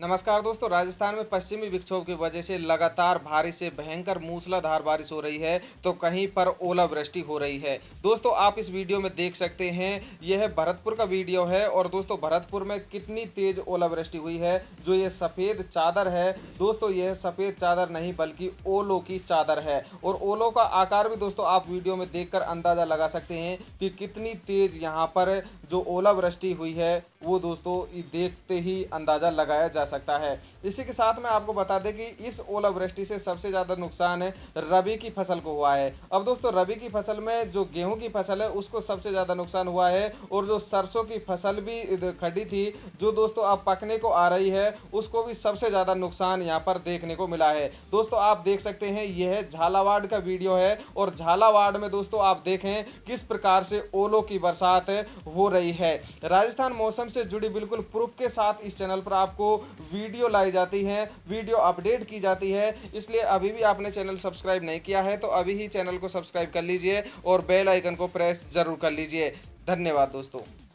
नमस्कार दोस्तों राजस्थान में पश्चिमी विक्षोभ की वजह से लगातार भारी से भयंकर मूसलाधार बारिश हो रही है तो कहीं पर ओलावृष्टि हो रही है दोस्तों आप इस वीडियो में देख सकते हैं यह भरतपुर का वीडियो है और दोस्तों भरतपुर में कितनी तेज ओलावृष्टि हुई है जो ये सफ़ेद चादर है दोस्तों यह सफ़ेद चादर नहीं बल्कि ओलो की चादर है और ओलो का आकार भी दोस्तों आप वीडियो में देख अंदाज़ा लगा सकते हैं कि कितनी तेज़ यहाँ पर जो ओलावृष्टि हुई है वो दोस्तों देखते ही अंदाज़ा लगाया जा जा सकता है इसी के साथ में आपको बता दें कि इस ओलावृष्टि से सबसे ज़्यादा नुकसान रबी की फसल को हुआ है अब दोस्तों रबी की फसल में जो गेहूं की फसल है उसको सबसे ज़्यादा नुकसान हुआ है और जो सरसों की फसल भी खड़ी थी जो दोस्तों अब पकने को आ रही है उसको भी सबसे ज़्यादा नुकसान यहाँ पर देखने को मिला है दोस्तों आप देख सकते हैं यह झालावाड़ का वीडियो है और झालावाड़ में दोस्तों आप देखें किस प्रकार से ओलों की बरसात हो रही है राजस्थान मौसम से जुड़ी बिल्कुल प्रूफ के साथ इस चैनल पर आपको वीडियो लाई जाती है वीडियो अपडेट की जाती है इसलिए अभी भी आपने चैनल सब्सक्राइब नहीं किया है तो अभी ही चैनल को सब्सक्राइब कर लीजिए और बेल आइकन को प्रेस जरूर कर लीजिए धन्यवाद दोस्तों